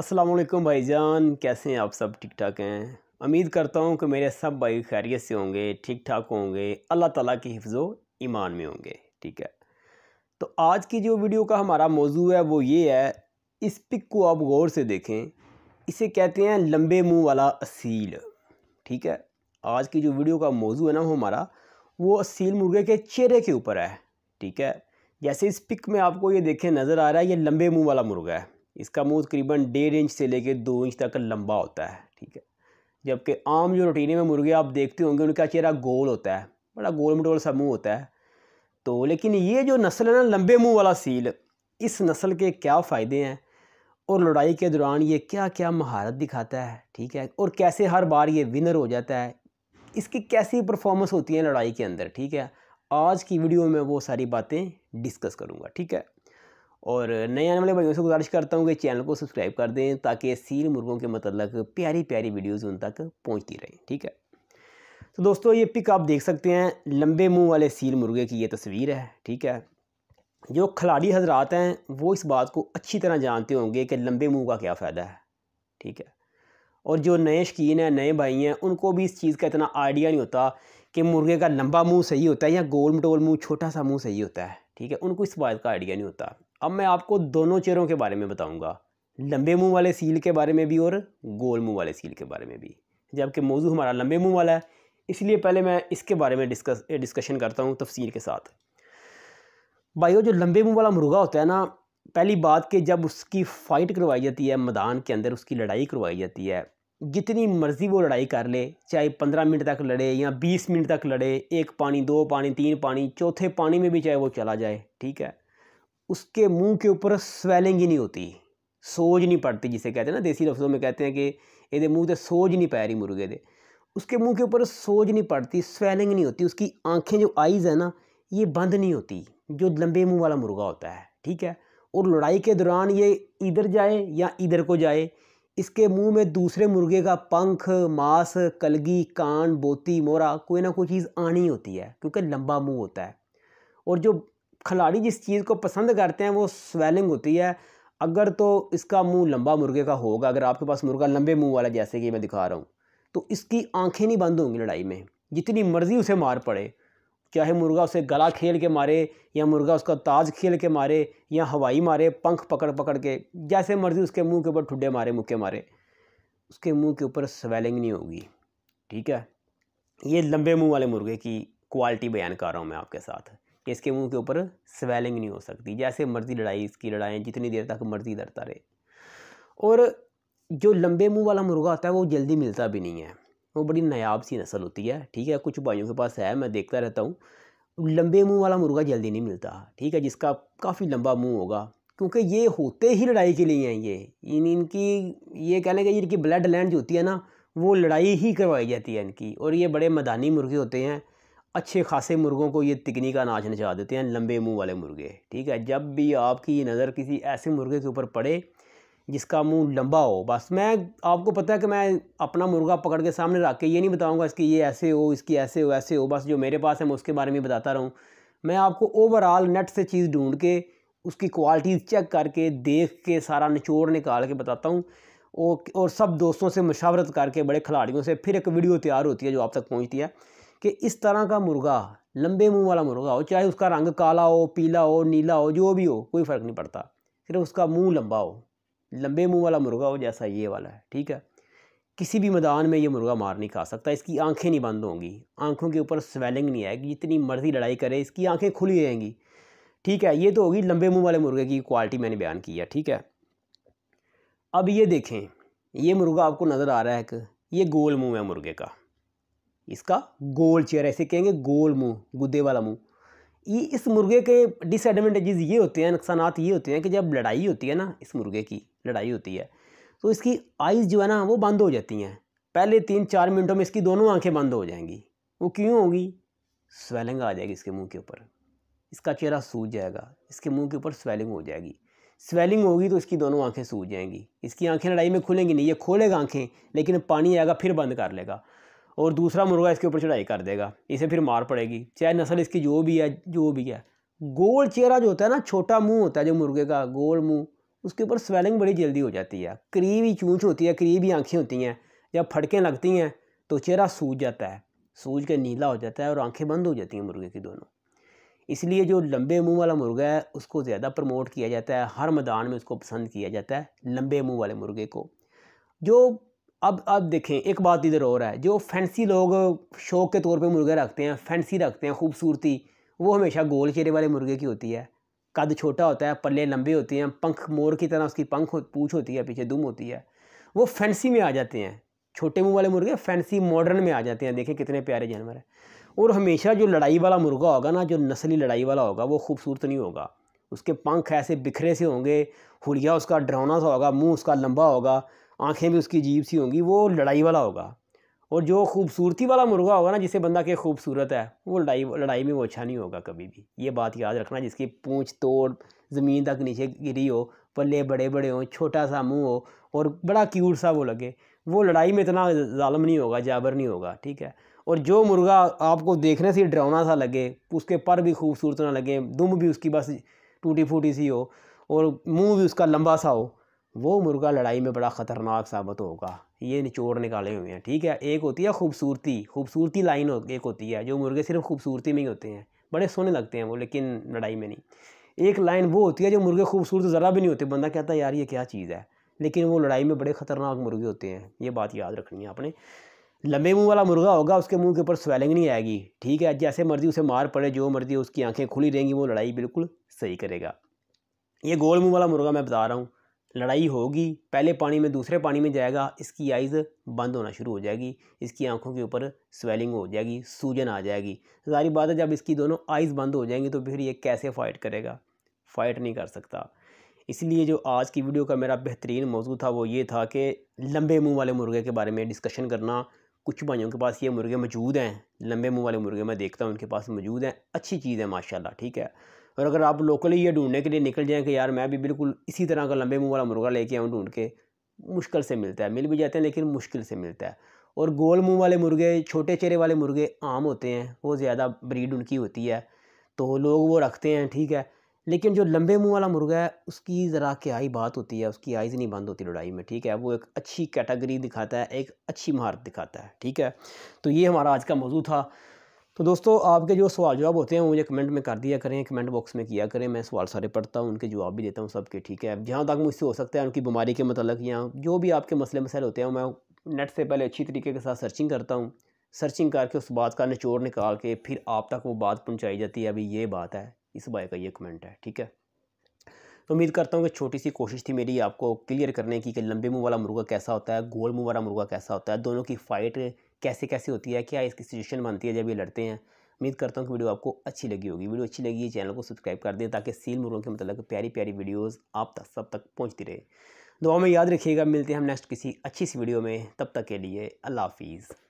भाई भाईजान कैसे हैं आप सब ठीक ठाक हैं उम्मीद करता हूँ कि मेरे सब भाई खैरियत से होंगे ठीक ठाक होंगे अल्लाह ताला के हिफ़ो ईमान में होंगे ठीक है तो आज की जो वीडियो का हमारा मौजू है वो ये है इस पिक को आप गौर से देखें इसे कहते हैं लंबे मुंह वाला असील ठीक है आज की जो वीडियो का मौजू है ना वो हमारा वो असील मुर्गे के चेहरे के ऊपर है ठीक है जैसे इस पिक में आपको ये देखें नज़र आ रहा है ये लंबे मुँह वाला मुर्गा है इसका मुंह तकरीबन डेढ़ इंच से लेकर दो इंच तक लंबा होता है ठीक है जबकि आम जो रोटीने में मुर्गे आप देखते होंगे उनका चेहरा गोल होता है बड़ा गोल मटोल सा मुँह होता है तो लेकिन ये जो नस्ल है ना लंबे मुँह वाला सील इस नस्ल के क्या फ़ायदे हैं और लड़ाई के दौरान ये क्या क्या महारत दिखाता है ठीक है और कैसे हर बार ये विनर हो जाता है इसकी कैसी परफॉर्मेंस होती है लड़ाई के अंदर ठीक है आज की वीडियो में वो सारी बातें डिस्कस करूँगा ठीक है और नए आने वाले भाइयों से गुजारिश करता हूँ कि चैनल को सब्सक्राइब कर दें ताकि सील मुर्गों के मतलब प्यारी प्यारी वीडियोज़ उन तक पहुँचती रहें ठीक है तो दोस्तों ये पिक आप देख सकते हैं लंबे मुंह वाले सील मुर्गे की ये तस्वीर है ठीक है जो खिलाड़ी हजरात हैं वो इस बात को अच्छी तरह जानते होंगे कि लंबे मुंह का क्या फ़ायदा है ठीक है और जो नए शकीन हैं नए भाई हैं उनको भी इस चीज़ का इतना आइडिया नहीं होता कि मुर्गे का लंबा मुंह सही होता है या गोल मटोल मुँह छोटा सा मुँह सही होता है ठीक है उनको इस बात का आइडिया नहीं होता अब मैं आपको दोनों चेहरों के बारे में बताऊँगा लंबे मुँह वाले सील के बारे में भी और गोल मुँह वाले सील के बारे में भी जबकि मौजू हमारा लंबे मुँह वाला है इसलिए पहले मैं इसके बारे में डिस्कस डिस्कशन करता हूँ तफसील के साथ भाई जो लंबे मुँह वाला मुर्गा होता है ना पहली बात कि जब उसकी फ़ाइट करवाई जाती है मैदान के अंदर उसकी लड़ाई करवाई जाती है जितनी मर्ज़ी वो लड़ाई कर ले चाहे पंद्रह मिनट तक लड़े या बीस मिनट तक लड़े एक पानी दो पानी तीन पानी चौथे पानी में भी चाहे वो चला जाए ठीक है उसके मुंह के ऊपर स्वेलिंग ही नहीं होती सोज नहीं पड़ती जिसे कहते हैं ना देसी लफ्ज़ों में कहते हैं कि ये मुँह तो सोज नहीं पै रही मुर्गे दे उसके मुँह के ऊपर सोज नहीं पड़ती स्वेलिंग नहीं होती उसकी आँखें जो आइज़ है ना ये बंद नहीं होती जो लंबे मुँह वाला मुर्गा होता है ठीक है और लड़ाई के दौरान ये इधर जाए या इधर को जाए इसके मुंह में दूसरे मुर्गे का पंख मांस कलगी कान बोती मोरा कोई ना कोई चीज़ आनी होती है क्योंकि लंबा मुंह होता है और जो खिलाड़ी जिस चीज़ को पसंद करते हैं वो स्वेलिंग होती है अगर तो इसका मुंह लंबा मुर्गे का होगा अगर आपके पास मुर्गा लंबे मुंह वाला जैसे कि मैं दिखा रहा हूँ तो इसकी आंखें नहीं बंद होंगी लड़ाई में जितनी मर्ज़ी उसे मार पड़े चाहे मुर्गा उसे गला खेल के मारे या मुर्गा उसका ताज खेल के मारे या हवाई मारे पंख पकड़ पकड़ के जैसे मर्ज़ी उसके मुंह के ऊपर ठुड्डे मारे मुक्के मारे उसके मुंह के ऊपर स्वेलिंग नहीं होगी ठीक है ये लंबे मुंह वाले मुर्गे की क्वालिटी बयान कर रहा हूँ मैं आपके साथ इसके मुंह के ऊपर स्वेलिंग नहीं हो सकती जैसे मर्ज़ी लड़ाई इसकी लड़ाएँ जितनी देर तक मर्ज़ी डरता रहे और जो लंबे मुंह वाला मुर्गा होता है वो जल्दी मिलता भी नहीं है वो बड़ी नायाब सी नस्ल होती है ठीक है कुछ भाइयों के पास है मैं देखता रहता हूँ लंबे मुंह वाला मुर्गा जल्दी नहीं मिलता ठीक है जिसका काफ़ी लंबा मुंह होगा क्योंकि ये होते ही लड़ाई के लिए हैं ये इन इनकी ये कहने लेंगे इनकी ब्लड लैंड जो होती है ना वो लड़ाई ही करवाई जाती है इनकी और ये बड़े मैदानी मुर्गे होते हैं अच्छे खासे मुर्गों को ये तिकनी का नाच नचा देते हैं लंबे मुँह वाले मुर्गे ठीक है जब भी आपकी नज़र किसी ऐसे मुर्गे के ऊपर पड़े जिसका मुंह लंबा हो बस मैं आपको पता है कि मैं अपना मुर्गा पकड़ के सामने रख के ये नहीं बताऊंगा इसकी ये ऐसे हो इसकी ऐसे हो ऐसे हो बस जो मेरे पास है मैं उसके बारे में बताता रहूँ मैं आपको ओवरऑल नेट से चीज़ ढूंढ के उसकी क्वालिटी चेक करके देख के सारा निचोड़ निकाल के बताता हूँ और और सब दोस्तों से मशावरत करके बड़े खिलाड़ियों से फिर एक वीडियो तैयार होती है जो आप तक पहुँचती है कि इस तरह का मुर्गा लंबे मुंह वाला मुर्गा हो चाहे उसका रंग काला हो पीला हो नीला हो जो भी हो कोई फ़र्क नहीं पड़ता सिर्फ उसका मुंह लंबा हो लंबे मुंह वाला मुर्गा हो जैसा ये वाला है ठीक है किसी भी मैदान में ये मुर्गा मार नहीं खा सकता इसकी आंखें नहीं बंद होंगी आंखों के ऊपर स्वेलिंग नहीं आएगी जितनी मर्जी लड़ाई करे इसकी आंखें खुली रहेंगी ठीक है ये तो होगी लंबे मुंह वाले मुर्गे की क्वालिटी मैंने बयान की है ठीक है अब ये देखें ये मुर्गा आपको नज़र आ रहा है कि ये गोल मुँह है मुर्गे का इसका गोल चेहरा इसे कहेंगे गोल मुँह गुद्दे वाला मुँह ये इस मुर्गे के डिसएडवेंटेजेज ये होते हैं नुकसान ये होते हैं कि जब लड़ाई होती है ना इस मुर्गे की लड़ाई होती है तो इसकी आइज़ जो है ना वो बंद हो जाती हैं पहले तीन चार मिनटों में इसकी दोनों आंखें बंद हो जाएंगी वो क्यों होगी स्वेलिंग आ जाएगी इसके मुंह के ऊपर इसका चेहरा सूज जाएगा इसके मुंह के ऊपर स्वेलिंग हो जाएगी स्वेलिंग होगी तो इसकी दोनों आंखें सूज जाएंगी इसकी आंखें लड़ाई में खुलेंगी नहीं ये खोलेगा आंखें लेकिन पानी आएगा फिर बंद कर लेगा और दूसरा मुर्गा इसके ऊपर चढ़ाई कर देगा इसे फिर मार पड़ेगी चाहे नस्ल इसकी जो भी है जो भी है गोल चेहरा जो होता है ना छोटा मुंह होता है जो मुर्गे का गोल मुंह उसके ऊपर स्वेलिंग बड़ी जल्दी हो जाती है ही चूँच होती है ही आँखें होती हैं जब फटकें लगती हैं तो चेहरा सूज जाता है सूज के नीला हो जाता है और आँखें बंद हो जाती हैं मुर्गे की दोनों इसलिए जो लंबे मुंह वाला मुर्गा है उसको ज़्यादा प्रमोट किया जाता है हर मैदान में उसको पसंद किया जाता है लंबे मुंह वाले मुर्गे को जो अब अब देखें एक बात इधर और है जो फैंसी लोग शौक के तौर पे मुर्गे रखते हैं फैंसी रखते हैं खूबसूरती वो हमेशा गोल चेहरे वाले मुर्गे की होती है कद छोटा होता है पल्ले लंबे होते हैं पंख मोर की तरह उसकी पंख पूछ होती है पीछे दुम होती है वो फैंसी में आ जाते हैं छोटे मुँह वाले मुर्गे फैंसी मॉडर्न में आ जाते हैं देखें कितने प्यारे जानवर हैं और हमेशा जो लड़ाई वाला मुर्गा होगा ना जो नस्ली लड़ाई वाला होगा वो खूबसूरत नहीं होगा उसके पंख ऐसे बिखरे से होंगे हुलिया उसका डरावना सा होगा मुंह उसका लंबा होगा आंखें भी उसकी अजीब सी होंगी वो लड़ाई वाला होगा और जो खूबसूरती वाला मुर्गा होगा ना जिसे बंदा के खूबसूरत है वो लड़ाई लड़ाई में वो अच्छा नहीं होगा कभी भी ये बात याद रखना जिसकी पूँछ तोड़ ज़मीन तक नीचे गिरी हो पल्ले बड़े बड़े हों छोटा सा मुँह हो और बड़ा क्यूट सा वो लगे वो लड़ाई में इतना ालम नहीं होगा जाबर नहीं होगा ठीक है और जो मुर्गा आपको देखने से डरावना सा लगे उसके पर भी खूबसूरत ना लगे दुम भी उसकी बस टूटी फूटी सी हो और मुंह भी उसका लंबा सा हो वो मुर्गा लड़ाई में बड़ा ख़तरनाक साबित होगा ये निचोड़ निकाले हुए हैं ठीक है एक होती है खूबसूरती खूबसूरती लाइन हो, एक होती है जो मुर्गे सिर्फ खूबसूरती में ही होते हैं बड़े सोने लगते हैं वो लेकिन लड़ाई में नहीं एक लाइन वो होती है जो मुर्गे खूबसूरत ज़रा भी नहीं होते बंदा कहता है यार ये क्या चीज़ है लेकिन वो लड़ाई में बड़े ख़तरनाक मुर्गे होते हैं ये बात याद रखनी है आपने लंबे मुंह वाला मुर्गा होगा उसके मुंह के ऊपर स्वेलिंग नहीं आएगी ठीक है जैसे मर्जी उसे मार पड़े जो मर्जी उसकी आंखें खुली रहेंगी वो लड़ाई बिल्कुल सही करेगा ये गोल मुंह वाला मुर्गा मैं बता रहा हूँ लड़ाई होगी पहले पानी में दूसरे पानी में जाएगा इसकी आइज़ बंद होना शुरू हो जाएगी इसकी आंखों के ऊपर स्वेलिंग हो जाएगी सूजन आ जाएगी सारी बात है जब इसकी दोनों आइज़ बंद हो जाएंगी तो फिर ये कैसे फ़ाइट करेगा फ़ाइट नहीं कर सकता इसलिए जो आज की वीडियो का मेरा बेहतरीन मौजू था वो ये था कि लंबे मुँह वाले मुर्गे के बारे में डिस्कशन करना कुछ भाइयों के पास ये मुर्गे मौजूद हैं लंबे मुँह वाले मुर्गे मैं देखता हूँ उनके पास मौजूद हैं अच्छी चीज़ है माशाल्लाह ठीक है और अगर आप लोकली ये ढूंढने के लिए निकल जाएँ कि यार मैं भी बिल्कुल इसी तरह का लंबे मुँह वाला मुर्गा लेके आऊँ ढूंढ के मुश्किल से मिलता है मिल भी जाते हैं लेकिन मुश्किल से मिलता है और गोल मुँह वाले मुर्गे छोटे चेहरे वाले मुर्गे आम होते हैं वो ज़्यादा ब्रीड उनकी होती है तो लोग वो रखते हैं ठीक है लेकिन जो लंबे मुंह वाला मुर्गा है उसकी ज़रा क्या ही बात होती है उसकी आईज नहीं बंद होती लड़ाई में ठीक है वो एक अच्छी कैटेगरी दिखाता है एक अच्छी महारत दिखाता है ठीक है तो ये हमारा आज का मौजू था तो दोस्तों आपके जो सवाल जवाब होते हैं वो मुझे कमेंट में कर दिया करें कमेंट बॉक्स में किया करें मैं सवाल सारे पढ़ता हूँ उनके जवाब भी देता हूँ सबके ठीक है जहाँ तक मुझसे हो सकता है उनकी बीमारी के मतलब या जो भी आपके मसले मसाइल होते हैं मैं नेट से पहले अच्छी तरीके के साथ सर्चिंग करता हूँ सर्चिंग करके उस बात का निचोड़ निकाल के फिर आप तक वो बात पहुँचाई जाती है अभी ये बात है इस बाय का ये कमेंट है ठीक है तो उम्मीद करता हूँ कि छोटी सी कोशिश थी मेरी आपको क्लियर करने की कि लंबे मुँह वाला मुर्गा कैसा होता है गोल मुँह वाला मुर्गा कैसा होता है दोनों की फ़ाइट कैसे कैसे होती है क्या इसकी सिचुएशन बनती है जब ये लड़ते हैं उम्मीद करता हूँ कि वीडियो आपको अच्छी लगी होगी वीडियो अच्छी लगी है चैनल को सब्सक्राइब कर दें ताकि सील मुर्गों के मतलब प्यारी प्यारी वीडियोज़ आप तक सब तक पहुँचती रहे दुआ में याद रखिएगा मिलते हैं हम नेक्स्ट किसी अच्छी सी वीडियो में तब तक के लिए अल्लाह हाफिज़